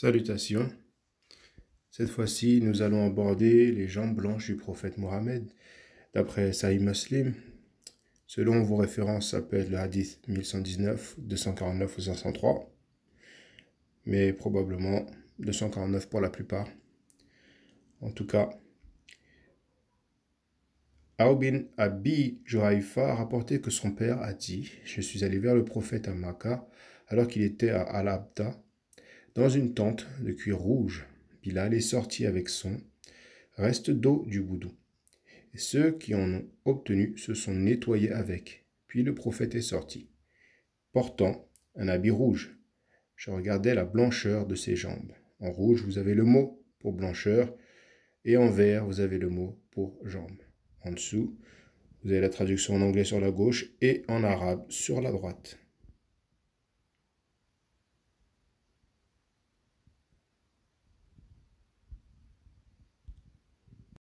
Salutations. Cette fois-ci, nous allons aborder les jambes blanches du prophète Mohammed, d'après Sahih Muslim. Selon vos références, être le hadith 1119, 249 ou 503, mais probablement 249 pour la plupart. En tout cas, Aoubin Abi Juraifa a rapporté que son père a dit Je suis allé vers le prophète à Makkah alors qu'il était à Al-Abda dans une tente de cuir rouge, Bilal est sorti avec son reste d'eau du boudou. Et ceux qui en ont obtenu se sont nettoyés avec. Puis le prophète est sorti, portant un habit rouge. Je regardais la blancheur de ses jambes. En rouge, vous avez le mot pour blancheur, et en vert, vous avez le mot pour jambes. En dessous, vous avez la traduction en anglais sur la gauche et en arabe sur la droite.